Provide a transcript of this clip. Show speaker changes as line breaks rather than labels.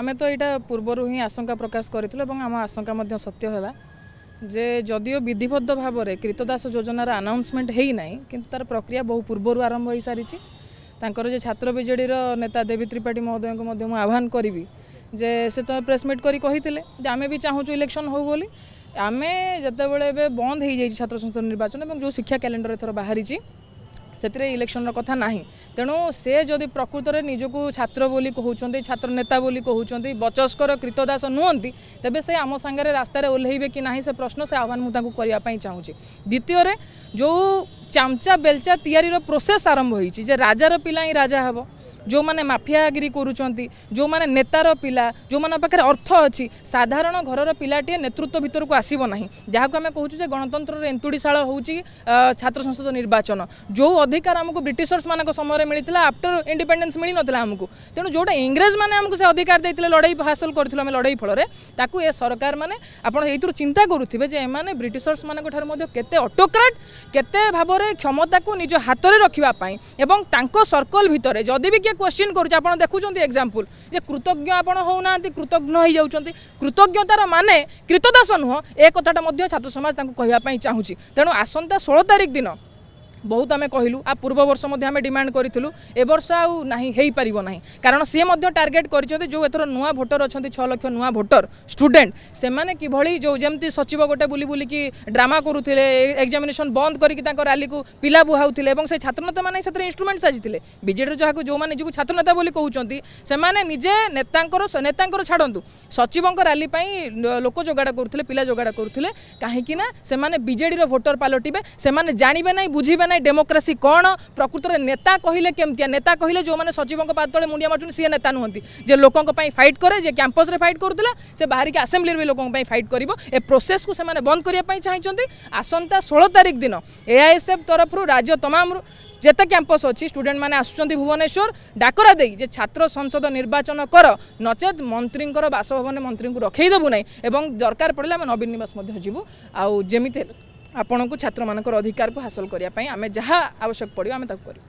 ଆମେ ତ ଏଇଟା ପୂର୍ବରୁ ହିଁ ଆଶଙ୍କା ପ୍ରକାଶ କରିଥିଲୁ ଏବଂ ଆମ ଆଶଙ୍କା ମଧ୍ୟ ସତ୍ୟ ହେଲା ଯେ ଯଦିଓ ବିଧିବଦ୍ଧ ଭାବରେ କୀର୍ତ୍ତଦାସ ଯୋଜନାର ଆନାଉନ୍ସମେଣ୍ଟ ହେଇନାହିଁ କିନ୍ତୁ ତାର ପ୍ରକ୍ରିୟା ବହୁ ପୂର୍ବରୁ ଆରମ୍ଭ ହୋଇସାରିଛି ତାଙ୍କର ଯେ ଛାତ୍ର ବିଜେଡ଼ିର ନେତା ଦେବୀ ତ୍ରିପାଠୀ ମହୋଦୟଙ୍କୁ ମଧ୍ୟ ମୁଁ ଆହ୍ୱାନ କରିବି ଯେ ସେ ତ ପ୍ରେସମିଟ୍ କରି କହିଥିଲେ ଯେ ଆମେ ବି ଚାହୁଁଛୁ ଇଲେକ୍ସନ୍ ହେଉ ବୋଲି ଆମେ ଯେତେବେଳେ ଏବେ ବନ୍ଦ ହୋଇଯାଇଛି ଛାତ୍ର ସଂସଦ ନିର୍ବାଚନ ଏବଂ ଯେଉଁ ଶିକ୍ଷା କ୍ୟାଲେଣ୍ଡର ଏଥର ବାହାରିଛି ସେଥିରେ ଇଲେକ୍ସନର କଥା ନାହିଁ ତେଣୁ ସେ ଯଦି ପ୍ରକୃତରେ ନିଜକୁ ଛାତ୍ର ବୋଲି କହୁଛନ୍ତି ଛାତ୍ର ନେତା ବୋଲି କହୁଛନ୍ତି ବଚସ୍କର କୃତଦାସ ନୁହନ୍ତି ତେବେ ସେ ଆମ ସାଙ୍ଗରେ ରାସ୍ତାରେ ଓହ୍ଲେଇବେ କି ନାହିଁ ସେ ପ୍ରଶ୍ନ ସେ ଆହ୍ୱାନ ମୁଁ ତାଙ୍କୁ କରିବା ପାଇଁ ଚାହୁଁଛି ଦ୍ୱିତୀୟରେ ଯେଉଁ ଚାମଚା ବେଲଚା ତିଆରିର ପ୍ରୋସେସ୍ ଆରମ୍ଭ ହୋଇଛି ଯେ ରାଜାର ପିଲା ହିଁ ରାଜା ହେବ ଯେଉଁମାନେ ମାଫିଆଗିରି କରୁଛନ୍ତି ଯେଉଁମାନେ ନେତାର ପିଲା ଯେଉଁମାନଙ୍କ ପାଖରେ ଅର୍ଥ ଅଛି ସାଧାରଣ ଘରର ପିଲାଟିଏ ନେତୃତ୍ୱ ଭିତରକୁ ଆସିବ ନାହିଁ ଯାହାକୁ ଆମେ କହୁଛୁ ଯେ ଗଣତନ୍ତ୍ରର ଏନ୍ତୁଡ଼ିଶାଳ ହେଉଛି ଛାତ୍ର ସଂସଦ ନିର୍ବାଚନ ଯେଉଁ ଅଧିକାର ଆମକୁ ବ୍ରିଟିଶର୍ସମାନଙ୍କ ସମୟରେ ମିଳିଥିଲା ଆଫ୍ଟର ଇଣ୍ଡିପେଣ୍ଡେନ୍ସ ମିଳିନଥିଲା ଆମକୁ ତେଣୁ ଯେଉଁଟା ଇଂରେଜମାନେ ଆମକୁ ସେ ଅଧିକାର ଦେଇଥିଲେ ଲଢ଼େଇ ହାସଲ କରିଥିଲୁ ଆମେ ଲଢ଼େଇ ଫଳରେ ତାକୁ ଏ ସରକାରମାନେ ଆପଣ ଏଇଥିରୁ ଚିନ୍ତା କରୁଥିବେ ଯେ ଏମାନେ ବ୍ରିଟିଶର୍ସମାନଙ୍କ ଠାରୁ ମଧ୍ୟ କେତେ ଅଟୋକ୍ରାଟ କେତେ ଭାବରେ କ୍ଷମତାକୁ ନିଜ ହାତରେ ରଖିବା ପାଇଁ ଏବଂ ତାଙ୍କ ସର୍କଲ ଭିତରେ ଯଦି ବି କିଏ কোশ্চিন করছে আপনার দেখুম এক্সাম্পল যে কৃতজ্ঞ আপনার হো না কৃতজ্ঞ হয়ে যাচ্ছেন কৃতজ্ঞতার মানে কৃতদাস নুহ এ কথাটা ছাত্র সমাজ তাঁর কে চাহুছি তেমন আসন্তা ষোল তারিখ দিন ବହୁତ ଆମେ କହିଲୁ ଆ ପୂର୍ବ ବର୍ଷ ମଧ୍ୟ ଆମେ ଡିମାଣ୍ଡ କରିଥିଲୁ ଏ ବର୍ଷ ଆଉ ନାହିଁ ହେଇପାରିବ ନାହିଁ କାରଣ ସିଏ ମଧ୍ୟ ଟାର୍ଗେଟ୍ କରିଛନ୍ତି ଯେଉଁ ଏଥର ନୂଆ ଭୋଟର ଅଛନ୍ତି ଛଅ ଲକ୍ଷ ନୂଆ ଭୋଟର ଷ୍ଟୁଡେଣ୍ଟ ସେମାନେ କିଭଳି ଯେଉଁ ଯେମିତି ସଚିବ ଗୋଟେ ବୁଲି ବୁଲିକି ଡ୍ରାମା କରୁଥିଲେ ଏକ୍ଜାମିନେସନ୍ ବନ୍ଦ କରିକି ତାଙ୍କ ରାଲିକୁ ପିଲା ବୁହାଉଥିଲେ ଏବଂ ସେ ଛାତ୍ରନେତାମାନେ ସେଥିରେ ଇନ୍ଷ୍ଟ୍ରୁମେଣ୍ଟ ସାଜିଥିଲେ ବିଜେଡ଼ିର ଯାହାକୁ ଯେଉଁମାନେ ନିଜକୁ ଛାତ୍ରନେତା ବୋଲି କହୁଛନ୍ତି ସେମାନେ ନିଜେ ନେତାଙ୍କର ନେତାଙ୍କର ଛାଡ଼ନ୍ତୁ ସଚିବଙ୍କ ରାଲି ପାଇଁ ଲୋକ ଯୋଗାଡ଼ କରୁଥିଲେ ପିଲା ଯୋଗାଡ଼ କରୁଥିଲେ କାହିଁକି ନା ସେମାନେ ବିଜେଡ଼ିର ଭୋଟର ପାଲଟିବେ ସେମାନେ ଜାଣିବେ ନାହିଁ ବୁଝିବେ ନାହିଁ জানে ডেমোক্রেসি কোণ প্রকৃতরে নেতা কহিলে কেমতিয়া নেতা কহিলে যে সচিব পাদ তলে মুন্ডিয়া মারুচ্ছেন সি নেতা নুহতি যে লোক ফাইট করে যে ক্যাম্পসে ফাইট করুলা সে বাহারিকি আসেম্বলিরে বি লোক ফাইট করব এ প্রোসেসক সে বন্ধ করা চাইছেন আসন্তা ষোল তারিখ দিন এআইএসএফ তরফর রাজ্য তমাম যেতে ক্যাম্পস অছি স্টুডেন্ট মানে আসুচার ভুবনেশ্বর ডাকরা দেই যে ছাত্র সংসদ নির্বাচন কর নচেত মন্ত্রীঙ্কর বাসভবনে মন্ত্রীঙ্কু রখাই দেবু না এবং দরকার পড়লে আমি নবীন নিবাস মধ্যে যাবু আউ যেমিতি ଆପଣଙ୍କୁ ଛାତ୍ରମାନଙ୍କର ଅଧିକାରକୁ ହାସଲ କରିବା ପାଇଁ ଆମେ ଯାହା ଆବଶ୍ୟକ ପଡ଼ିବ ଆମେ ତାକୁ କରିବୁ